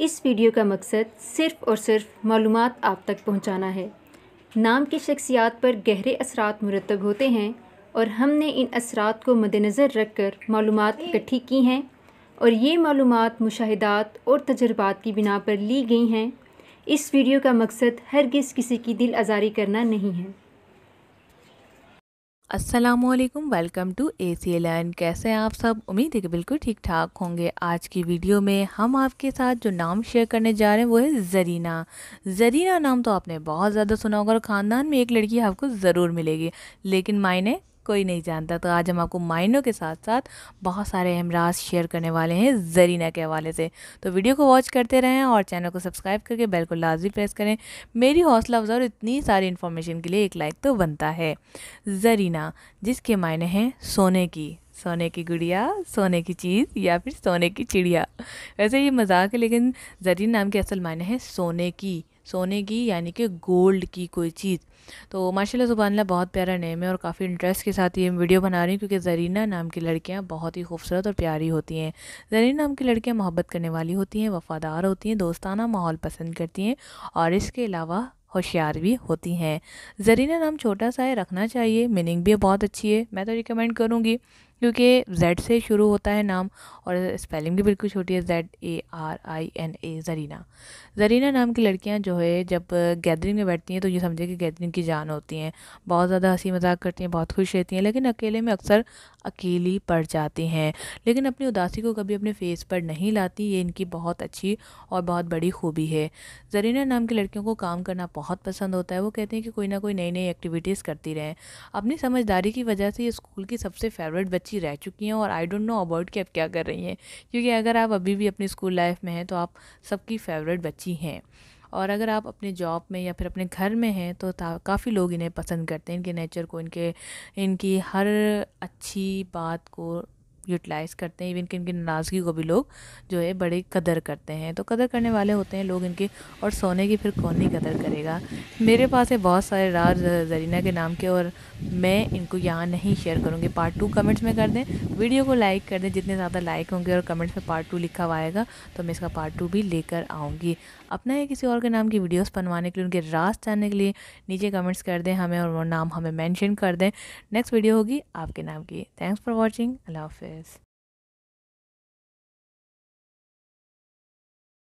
इस वीडियो का मकसद सिर्फ़ और सिर्फ मालूम आप तक पहुँचाना है नाम की शख्सियात पर गहरे असरा मुरतब होते हैं और हमने इन असरा को मद्नज़र रख कर मालूम इकट्ठी की हैं और ये मालूम मुशाहदात और तजर्बात की बिना पर ली गई हैं इस वीडियो का मकसद किस किसी की दिल आज़ारी करना नहीं है असलम welcome to A C learn कैसे हैं आप सब उम्मीद है कि बिल्कुल ठीक ठाक होंगे आज की वीडियो में हम आपके साथ जो नाम शेयर करने जा रहे हैं वो है ज़रीना ज़रीना नाम तो आपने बहुत ज़्यादा सुना होगा और ख़ानदान में एक लड़की आपको ज़रूर मिलेगी लेकिन मायने कोई नहीं जानता तो आज हम आपको मायनों के साथ साथ बहुत सारे अहम राज शेयर करने वाले हैं जरीना के हवाले से तो वीडियो को वॉच करते रहें और चैनल को सब्सक्राइब करके बेल को लाजमी प्रेस करें मेरी हौसला अफजा और इतनी सारी इन्फॉर्मेशन के लिए एक लाइक तो बनता है जरीना जिसके मायने हैं सोने की सोने की गुड़िया सोने की चीज़ या फिर सोने की चिड़िया वैसे ये मजाक है लेकिन जरीन नाम के असल मायने हैं सोने की सोने की यानी कि गोल्ड की कोई चीज़ तो माशाल्लाह सुबहानला बहुत प्यारा नेम है और काफ़ी इंटरेस्ट के साथ ये वीडियो बना रही हूँ क्योंकि जरीना नाम की लड़कियाँ बहुत ही खूबसूरत और प्यारी होती हैं जरीना नाम की लड़कियाँ मोहब्बत करने वाली होती हैं वफ़ादार होती हैं दोस्ताना माहौल पसंद करती हैं और इसके अलावा होशियार भी होती हैं जरीना नाम छोटा सा है रखना चाहिए मीनिंग भी बहुत अच्छी है मैं तो रिकमेंड करूँगी क्योंकि जेड से शुरू होता है नाम और स्पेलिंग भी बिल्कुल छोटी है Z A R I N A Zarina Zarina नाम की लड़कियां जो है जब गैदरिंग में बैठती हैं तो ये समझे कि गैदरिंग की जान होती हैं बहुत ज़्यादा हंसी मजाक करती हैं बहुत खुश रहती हैं लेकिन अकेले में अक्सर अकेली पड़ जाती हैं लेकिन अपनी उदासी को कभी अपने फेस पर नहीं लाती ये इनकी बहुत अच्छी और बहुत बड़ी खूबी है ज़रीना नाम की लड़कियों को काम करना बहुत पसंद होता है वो कहते हैं कि कोई ना कोई नई नई एक्टिविटीज़ करती रहें अपनी समझदारी की वजह से ये स्कूल की सबसे फेवरेट अच्छी रह चुकी हैं और आई डोंट नो अबाउट कि आप क्या कर रही हैं क्योंकि अगर आप अभी भी अपनी स्कूल लाइफ में हैं तो आप सबकी फेवरेट बच्ची हैं और अगर आप अपने जॉब में या फिर अपने घर में हैं तो काफ़ी लोग इन्हें पसंद करते हैं इनके नेचर को इनके इनकी हर अच्छी बात को यूटिलाइज़ करते हैं इवन कि इनकी नाराज़गी को भी लोग जो है बड़ी कदर करते हैं तो कदर करने वाले होते हैं लोग इनके और सोने की फिर कौन ही कदर करेगा मेरे पास है बहुत सारे राज जरीना के नाम के और मैं इनको यहाँ नहीं शेयर करूँगी पार्ट टू कमेंट्स में कर दें वीडियो को लाइक कर दें जितने ज़्यादा लाइक होंगे और कमेंट्स में पार्ट टू लिखा हुआ आएगा तो मैं इसका पार्ट टू भी लेकर आऊँगी अपना या किसी और के नाम की वीडियोस बनवाने के लिए उनके रास जानने के लिए नीचे कमेंट्स कर दें हमें और नाम हमें मेंशन कर दें नेक्स्ट वीडियो होगी आपके नाम की थैंक्स फॉर वॉचिंग अल्लाह हाफ़ is